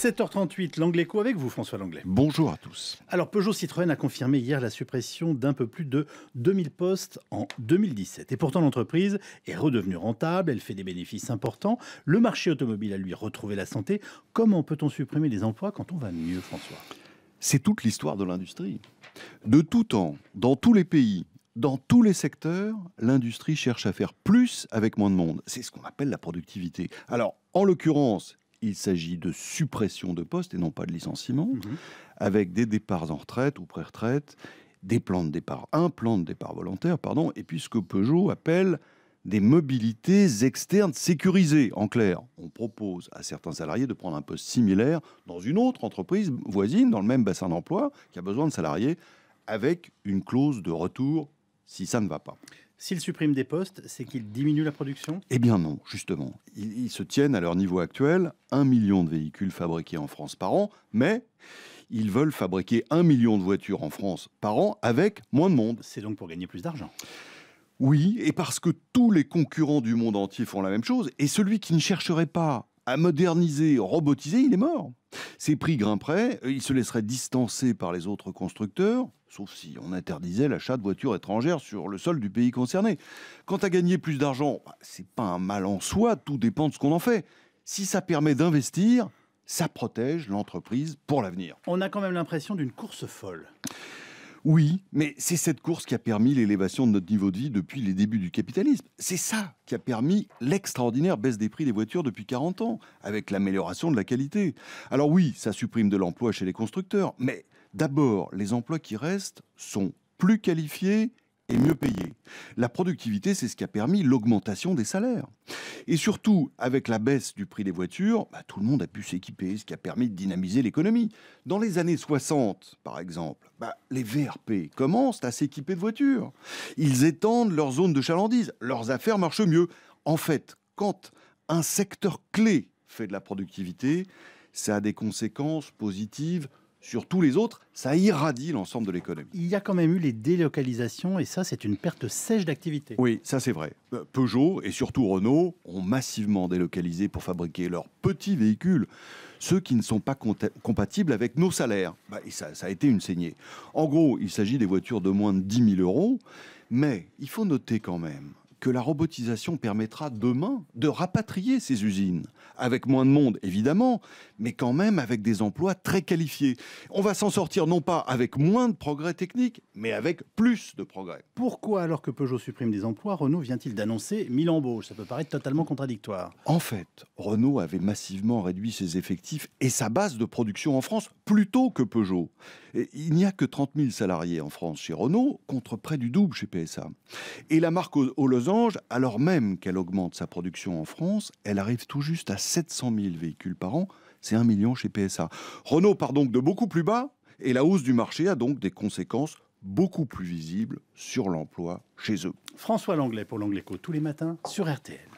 7h38, l'anglais co avec vous, François Langlais. Bonjour à tous. Alors, Peugeot Citroën a confirmé hier la suppression d'un peu plus de 2000 postes en 2017. Et pourtant, l'entreprise est redevenue rentable, elle fait des bénéfices importants. Le marché automobile a lui retrouvé la santé. Comment peut-on supprimer des emplois quand on va mieux, François C'est toute l'histoire de l'industrie. De tout temps, dans tous les pays, dans tous les secteurs, l'industrie cherche à faire plus avec moins de monde. C'est ce qu'on appelle la productivité. Alors, en l'occurrence, il s'agit de suppression de postes et non pas de licenciement, mhm. avec des départs en retraite ou pré-retraite, des plans de départ, un plan de départ volontaire, pardon, et puis ce que Peugeot appelle des mobilités externes sécurisées. En clair, on propose à certains salariés de prendre un poste similaire dans une autre entreprise voisine, dans le même bassin d'emploi, qui a besoin de salariés, avec une clause de retour si ça ne va pas. S'ils suppriment des postes, c'est qu'ils diminuent la production Eh bien non, justement. Ils, se tiennent à leur niveau actuel, un million de véhicules fabriqués en France par an, mais ils veulent fabriquer un million de voitures en France par an avec moins de monde. C'est donc pour gagner plus d'argent oui, et parce que tous les concurrents du monde entier font la même chose, et celui qui ne chercherait pas moderniser, robotiser, il est mort. Ses prix grimperaient, euh, il se laisserait distancer par les autres constructeurs, sauf si on interdisait l'achat de voitures étrangères sur le sol du pays concerné. Quant à gagner plus d'argent, bah, c'est pas un mal en soi, tout dépend de ce qu'on en fait. Si ça permet d'investir, ça protège l'entreprise pour l'avenir. On a quand même l'impression d'une course folle. Oui, mais c'est cette course qui a permis l'élévation de notre niveau de vie depuis les débuts du capitalisme. C'est ça qui a permis l'extraordinaire baisse des prix des voitures depuis 40 ans, avec l'amélioration de la qualité. Alors oui, ça supprime de l'emploi chez les constructeurs, mais d'abord, les emplois qui restent sont plus qualifiés et mieux payés. La productivité, c'est ce qui a permis l'augmentation des salaires. Et surtout, avec la baisse du prix des voitures, bah, tout le monde a pu s'équiper, ce qui a permis de dynamiser l'économie. Dans les années 60, par exemple, bah, les VRP commencent à s'équiper de voitures. Ils étendent leur zone de chalandise, leurs affaires marchent mieux. En fait, quand un secteur clé fait de la productivité, ça a des conséquences positives sur tous les autres, ça irradie l'ensemble de l'économie. Il y a quand même eu les délocalisations et ça, c'est une perte sèche d'activité. Oui, ça c'est vrai. Euh, Peugeot et surtout Renault ont massivement délocalisé pour fabriquer leurs petits véhicules, ceux qui ne sont pas compatibles avec nos salaires. Bah, et ça, ça a été une saignée. En gros, il s'agit des voitures de moins de 10 000 euros, mais il faut noter quand même que la robotisation permettra demain de rapatrier ces usines, avec moins de monde évidemment, mais quand même avec des emplois très qualifiés. On va s'en sortir non pas avec moins de progrès techniques, mais avec plus de progrès. Pourquoi alors que Peugeot supprime des emplois, Renault vient-il d'annoncer 1000 embauches Ça peut paraître totalement contradictoire. En fait, Renault avait massivement réduit ses effectifs et sa base de production en France plus tôt que Peugeot. Et il n'y a que 30 000 salariés en France chez Renault, contre près du double chez PSA. Et la marque aux alors même qu'elle augmente sa production en France, elle arrive tout juste à 700 000 véhicules par an, c'est 1 million chez PSA. Renault part donc de beaucoup plus bas, et la hausse du marché a donc des conséquences beaucoup plus visibles sur l'emploi chez eux. François Langlais pour l'Angleco tous les matins sur RTL.